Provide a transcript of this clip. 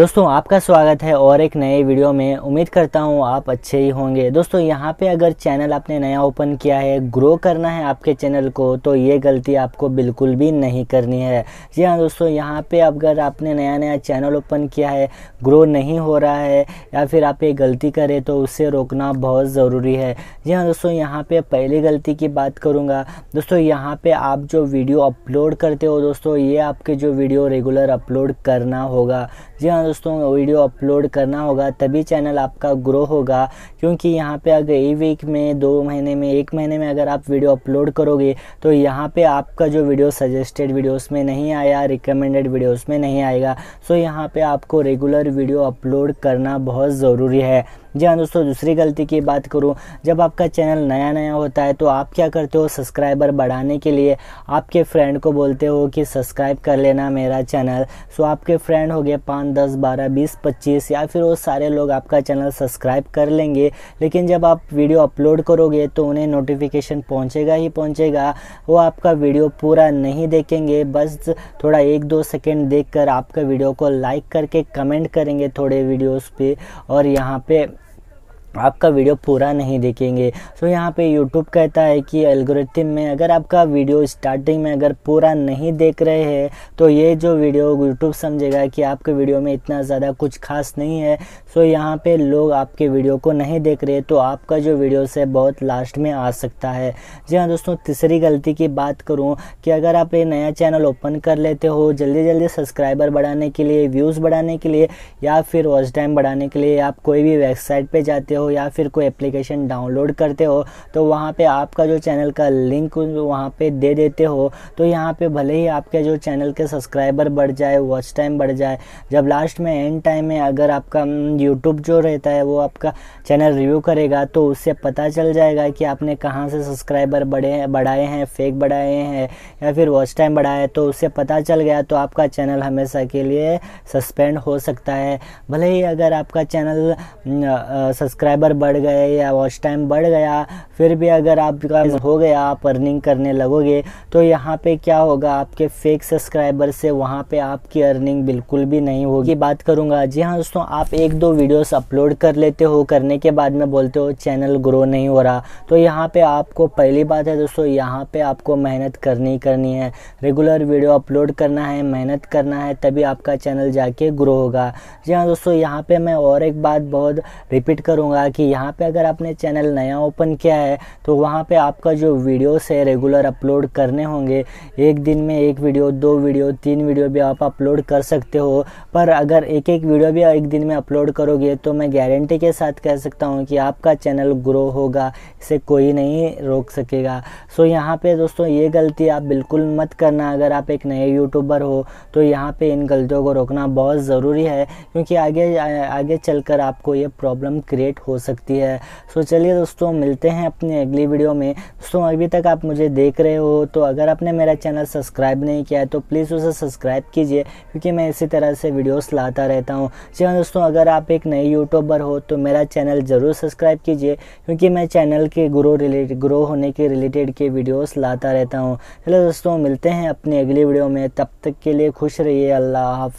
दोस्तों आपका स्वागत है और एक नए वीडियो में उम्मीद करता हूँ आप अच्छे ही होंगे दोस्तों यहाँ पे अगर चैनल आपने नया ओपन किया है ग्रो करना है आपके चैनल को तो ये गलती आपको बिल्कुल भी नहीं करनी है जी हाँ दोस्तों यहाँ पे अगर आपने नया नया चैनल ओपन किया है ग्रो नहीं हो रहा है या फिर आप ये गलती करें तो उससे रोकना बहुत ज़रूरी है जी हाँ दोस्तों यहाँ पर पहली गलती की बात करूँगा दोस्तों यहाँ पर आप जो वीडियो अपलोड करते हो दोस्तों ये आपके जो वीडियो रेगुलर अपलोड करना होगा जी हाँ दोस्तों वीडियो अपलोड करना होगा तभी चैनल आपका ग्रो होगा क्योंकि यहाँ पे अगर एक वीक में दो महीने में एक महीने में अगर आप वीडियो अपलोड करोगे तो यहाँ पे आपका जो वीडियो सजेस्टेड वीडियोस में नहीं आया रिकमेंडेड वीडियोस में नहीं आएगा सो यहाँ पे आपको रेगुलर वीडियो अपलोड करना बहुत ज़रूरी है जी हाँ दोस्तों दूसरी गलती की बात करूँ जब आपका चैनल नया नया होता है तो आप क्या करते हो सब्सक्राइबर बढ़ाने के लिए आपके फ्रेंड को बोलते हो कि सब्सक्राइब कर लेना मेरा चैनल सो आपके फ्रेंड हो गए पाँच दस बारह बीस पच्चीस या फिर वो सारे लोग आपका चैनल सब्सक्राइब कर लेंगे लेकिन जब आप वीडियो अपलोड करोगे तो उन्हें नोटिफिकेशन पहुँचेगा ही पहुँचेगा वो आपका वीडियो पूरा नहीं देखेंगे बस थोड़ा एक दो सेकेंड देख कर आपका वीडियो को लाइक करके कमेंट करेंगे थोड़े वीडियोज़ पर और यहाँ पर आपका वीडियो पूरा नहीं देखेंगे तो यहाँ पे यूट्यूब कहता है कि एल्गोरिथम में अगर आपका वीडियो स्टार्टिंग में अगर पूरा नहीं देख रहे हैं तो ये जो वीडियो यूट्यूब समझेगा कि आपके वीडियो में इतना ज़्यादा कुछ खास नहीं है सो तो यहाँ पे लोग आपके वीडियो को नहीं देख रहे तो आपका जो वीडियोस है बहुत लास्ट में आ सकता है जी हाँ दोस्तों तीसरी गलती की बात करूँ कि अगर आप ये नया चैनल ओपन कर लेते हो जल्दी जल्दी सब्सक्राइबर बढ़ाने के लिए व्यूज़ बढ़ाने के लिए या फिर वॉच टाइम बढ़ाने के लिए आप कोई भी वेबसाइट पर जाते हो हो या फिर कोई एप्लीकेशन डाउनलोड करते हो तो वहाँ पे आपका जो चैनल का लिंक वहाँ पे दे देते हो तो यहाँ पे भले ही आपके जो चैनल के सब्सक्राइबर बढ़ जाए वॉच टाइम बढ़ जाए जब लास्ट में एंड टाइम में अगर आपका यूट्यूब हम्म, जो रहता है वो आपका चैनल रिव्यू करेगा तो उससे पता चल जाएगा कि आपने कहाँ से सब्सक्राइबर बढ़े बढ़ाए हैं फेक बढ़ाए हैं या फिर वॉच टाइम बढ़ाया तो उससे पता चल गया तो आपका चैनल हमेशा के लिए सस्पेंड हो सकता है भले ही अगर आपका चैनल सब्सक्राइब हम्म, सब्सक्राइबर बढ़ गए या वॉच टाइम बढ़ गया फिर भी अगर आपका हो गया आप अर्निंग करने लगोगे तो यहाँ पे क्या होगा आपके फेक सब्सक्राइबर से वहाँ पे आपकी अर्निंग बिल्कुल भी नहीं होगी बात करूँगा जी हाँ दोस्तों आप एक दो वीडियोस अपलोड कर लेते हो करने के बाद में बोलते हो चैनल ग्रो नहीं हो रहा तो यहाँ पर आपको पहली बात है दोस्तों यहाँ पर आपको मेहनत करनी करनी है रेगुलर वीडियो अपलोड करना है मेहनत करना है तभी आपका चैनल जाके ग्रो होगा जी हाँ दोस्तों यहाँ पर मैं और एक बात बहुत रिपीट करूँगा होगा कि यहाँ पे अगर आपने चैनल नया ओपन किया है तो वहाँ पे आपका जो वीडियोस है रेगुलर अपलोड करने होंगे एक दिन में एक वीडियो दो वीडियो तीन वीडियो भी आप अपलोड कर सकते हो पर अगर एक एक वीडियो भी एक दिन में अपलोड करोगे तो मैं गारंटी के साथ कह सकता हूँ कि आपका चैनल ग्रो होगा इसे कोई नहीं रोक सकेगा सो यहाँ पर दोस्तों ये गलती आप बिल्कुल मत करना अगर आप एक नए यूट्यूबर हो तो यहाँ पर इन गलतियों को रोकना बहुत ज़रूरी है क्योंकि आगे आगे चलकर आपको ये प्रॉब्लम क्रिएट हो हो सकती है सो चलिए दोस्तों मिलते हैं अपने अगली वीडियो में दोस्तों अभी तक आप मुझे देख रहे हो तो अगर आपने मेरा चैनल सब्सक्राइब नहीं किया है तो प्लीज़ उसे सब्सक्राइब कीजिए क्योंकि मैं इसी तरह से वीडियोस लाता रहता हूँ जी हाँ दोस्तों अगर आप एक नए यूट्यूबर हो तो मेरा चैनल ज़रूर सब्सक्राइब कीजिए क्योंकि मैं चैनल के ग्रो रिलेट ग्रो होने के रिलेटेड के वीडियोस लाता रहता हूँ चलो दोस्तों मिलते हैं अपनी अगली वीडियो में तब तक के लिए खुश रहिए अल्लाह हाफ